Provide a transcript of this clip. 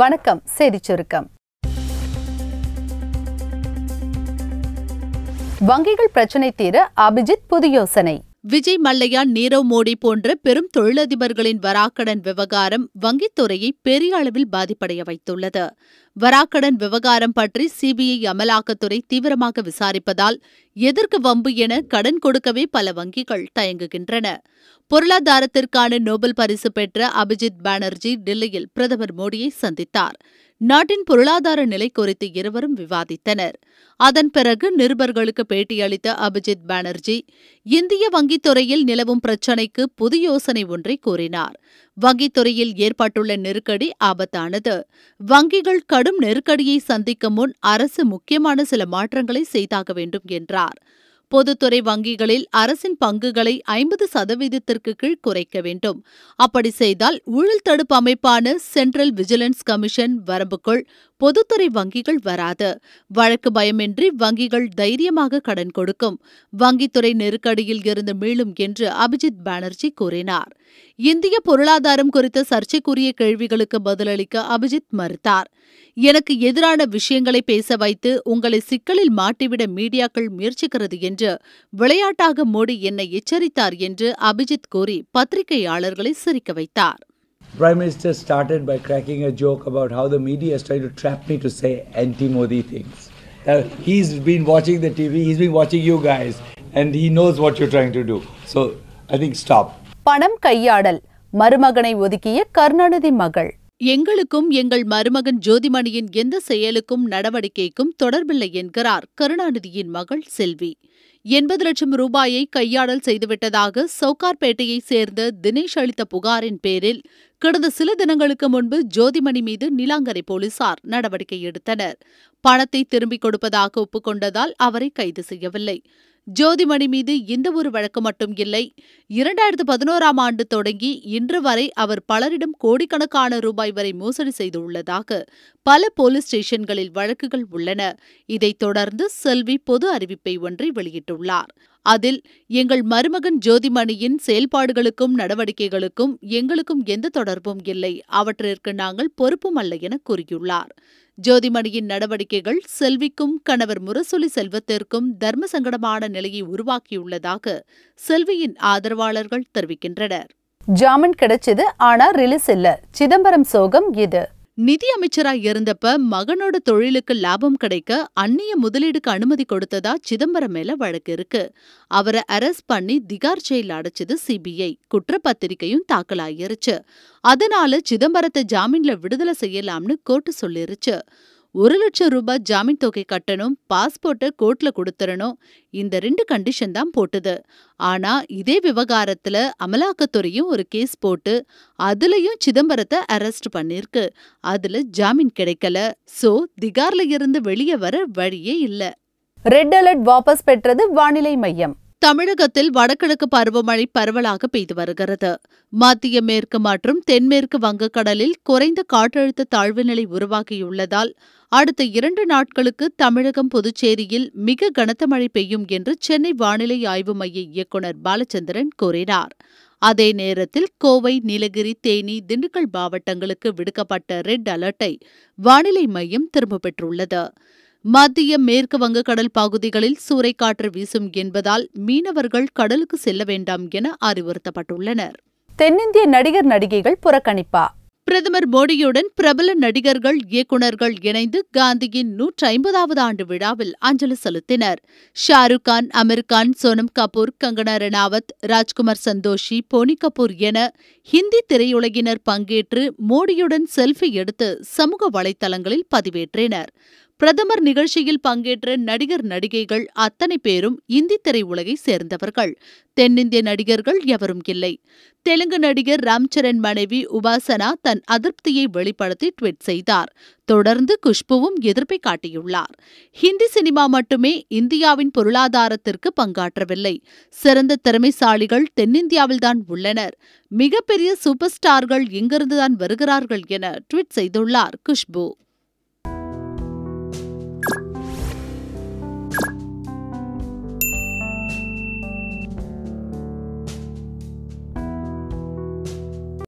வணக்கம் செய்தி சுருக்கம் வங்கிகள் பிரச்சினை தீர அபிஜித் புது யோசனை விஜய் மல்லையா நீரவ் மோடி போன்ற பெரும் தொழிலதிபர்களின் வராக்கடன் விவகாரம் வங்கித்துறையை பெரிய அளவில் பாதிப்படைய வைத்துள்ளது வராக்கடன் விவகாரம் பற்றி சிபிஐ அமலாக்கத்துறை தீவிரமாக விசாரிப்பதால் எதற்கு வம்பு என கடன் கொடுக்கவே பல வங்கிகள் தயங்குகின்றன பொருளாதாரத்திற்கான நோபல் பரிசு பெற்ற அபிஜித் பானர்ஜி டெல்லியில் பிரதமர் மோடியை சந்தித்தார் நாட்டின் பொருளாதார நிலை குறித்து இருவரும் விவாதித்தனர் அதன் பிறகு நிருபர்களுக்கு பேட்டியளித்த அபிஜித் பானர்ஜி இந்திய வங்கித் துறையில் நிலவும் பிரச்சினைக்கு புது யோசனை ஒன்றை கூறினார் வங்கித் துறையில் ஏற்பட்டுள்ள நெருக்கடி ஆபத்தானது வங்கிகள் கடும் நெருக்கடியை சந்திக்கும் முன் அரசு முக்கியமான சில மாற்றங்களை செய்தாக வேண்டும் என்றார் பொதுத்துறை வங்கிகளில் அரசின் பங்குகளை ஐம்பது சதவீதத்திற்கு கீழ் குறைக்க வேண்டும் அப்படி செய்தால் ஊழல் தடுப்பு அமைப்பான சென்ட்ரல் விஜிலன்ஸ் கமிஷன் வரம்புக்குள் பொதுத்துறை வங்கிகள் வராது வழக்கு பயமின்றி வங்கிகள் தைரியமாக கடன் கொடுக்கும் வங்கித்துறை நெருக்கடியில் இருந்து மீளும் என்று அபிஜித் பானர்ஜி கூறினார் இந்திய பொருளாதாரம் குறித்த சர்ச்சைக்குரிய கேள்விகளுக்கு பதிலளிக்க அபிஜித் மறுத்தார் எனக்கு எதிரான விஷயங்களை பேச வைத்து உங்களை சிக்கலில் மாட்டிவிட மீடியாக்கள் முயற்சிக்கிறது என்று விளையாட்டாக மோடி என்னை எச்சரித்தார் என்று அபிஜித் கூறி பத்திரிகையாளர்களை சிரிக்க வைத்தார் Prime Minister started by cracking a joke about how the media is trying to trap me to say anti-Modi things. Uh, he's been watching the TV, he's been watching you guys, and he knows what you're trying to do. So I think stop. Panam Kayadal, Marumaganai Vodikiya Karunanidhi Magal. எங்களுக்கும் எங்கள் மருமகன் ஜோதிமணியின் எந்த செயலுக்கும் நடவடிக்கைக்கும் தொடர்பில்லை என்கிறார் கருணாநிதியின் மகள் செல்வி எண்பது லட்சம் ரூபாயை கையாடல் செய்துவிட்டதாக சவுகார்பேட்டையைச் சேர்ந்த தினேஷ் அளித்த புகாரின் பேரில் கடந்த சில தினங்களுக்கு முன்பு ஜோதிமணி மீது நிலாங்கரை போலீசார் நடவடிக்கை எடுத்தனர் பணத்தை திரும்பிக் கொடுப்பதாக ஒப்புக்கொண்டதால் அவரை கைது செய்யவில்லை ஜோதிமணி மீது எந்த ஒரு வழக்கு மட்டும் இல்லை இரண்டாயிரத்து பதினோராம் ஆண்டு தொடங்கி இன்று வரை அவர் பலரிடம் கோடிக்கணக்கான ரூபாய் வரை மோசடி செய்துள்ளதாக பல போலீஸ் ஸ்டேஷன்களில் வழக்குகள் உள்ளன இதைத் தொடர்ந்து செல்வி பொது அறிவிப்பை ஒன்றை வெளியிட்டுள்ளார் அதில் எங்கள் மருமகன் ஜோதிமணியின் செயல்பாடுகளுக்கும் நடவடிக்கைகளுக்கும் எங்களுக்கும் எந்த தொடர்பும் இல்லை அவற்றிற்கு நாங்கள் பொறுப்பும் அல்ல என கூறியுள்ளார் ஜோதிமணியின் நடவடிக்கைகள் செல்விக்கும் கணவர் முரசொலி செல்வத்திற்கும் தர்ம சங்கடமான நிலையை உருவாக்கியுள்ளதாக செல்வியின் ஆதரவாளர்கள் தெரிவிக்கின்றனர் ஜாமீன் கிடைச்சது ஆனா ரிலீஸ் இல்ல சிதம்பரம் சோகம் இது நிதி அமைச்சராய் இருந்தப்ப மகனோட தொழிலுக்கு லாபம் கிடைக்க அந்நிய முதலீடுக்கு அனுமதி கொடுத்ததா சிதம்பரம் மேல வழக்கு இருக்கு அவரை அரெஸ்ட் பண்ணி திகார் செயல் அடைச்சது சிபிஐ குற்றப்பத்திரிகையும் தாக்கல் ஆயிருச்சு அதனால சிதம்பரத்தை ஜாமீன்ல விடுதலை செய்யலாம்னு கோர்ட்டு சொல்லிருச்சு ஒரு லட்சம் ரூபாய் ஜாமீன் தொகை கட்டணும் பாஸ்போர்ட்டை கோர்ட்ல கொடுத்துடணும் இந்த ரெண்டு கண்டிஷன் தான் போட்டது ஆனா இதே விவகாரத்துல அமலாக்கத்துறையும் ஒரு கேஸ் போட்டு அதுலயும் சிதம்பரத்தை அரெஸ்ட் பண்ணிருக்கு அதுல ஜாமீன் கிடைக்கல சோ திகார்ல இருந்து வெளியே வர வழியே இல்ல ரெட் அலர்ட் வாபஸ் பெற்றது வானிலை மையம் தமிழகத்தில் வடகிழக்கு பருவமழை பரவலாக பெய்து வருகிறது மத்திய மேற்கு மற்றும் தென்மேற்கு வங்கக்கடலில் குறைந்த காற்றழுத்த தாழ்வு நிலை உருவாகியுள்ளதால் அடுத்த இரண்டு நாட்களுக்கு தமிழகம் புதுச்சேரியில் மிக கனத்த மழை பெய்யும் என்று சென்னை வானிலை ஆய்வு மைய இயக்குநர் பாலச்சந்திரன் கூறினார் அதே நேரத்தில் கோவை நீலகிரி தேனி திண்டுக்கல் மாவட்டங்களுக்கு விடுக்கப்பட்ட ரெட் அலர்ட்டை வானிலை மையம் திரும்ப பெற்றுள்ளது மத்திய மேற்கு கடல் பகுதிகளில் சூறைக்காற்று வீசும் என்பதால் மீனவர்கள் கடலுக்கு செல்ல வேண்டாம் என அறிவுறுத்தப்பட்டுள்ளனர் தென்னிந்திய நடிகர் நடிகைகள் புறக்கணிப்பா பிரதமர் மோடியுடன் பிரபல நடிகர்கள் இயக்குநர்கள் இணைந்து காந்தியின் நூற்றி ஐம்பதாவது ஆண்டு விழாவில் அஞ்சலி செலுத்தினர் ஷாருக் கான் அமீர் கான் சோனம் கபூர் கங்கனா ரணாவத் ராஜ்குமார் சந்தோஷி போனி கபூர் என ஹிந்தி திரையுலகினர் பங்கேற்று மோடியுடன் செல்ஃபி எடுத்து சமூக வலைதளங்களில் பதிவேற்றினர் பிரதமர் நிகழ்ச்சியில் பங்கேற்ற நடிகர் நடிகைகள் அத்தனை பேரும் இந்தி திரையுலகை சேர்ந்தவர்கள் தென்னிந்திய நடிகர்கள் எவரும் இல்லை தெலுங்கு நடிகர் ராம்சரண் மனைவி உபாசனா தன் அதிருப்தியை வெளிப்படுத்தி ட்வீட் செய்தார் தொடர்ந்து குஷ்புவும் எதிர்ப்பை காட்டியுள்ளார் ஹிந்தி சினிமா மட்டுமே இந்தியாவின் பொருளாதாரத்திற்கு பங்காற்றவில்லை சிறந்த திறமைசாலிகள் தென்னிந்தியாவில்தான் உள்ளனர் மிகப்பெரிய சூப்பர் ஸ்டார்கள் இங்கிருந்துதான் வருகிறார்கள் என ட்வீட் செய்துள்ளார் குஷ்பு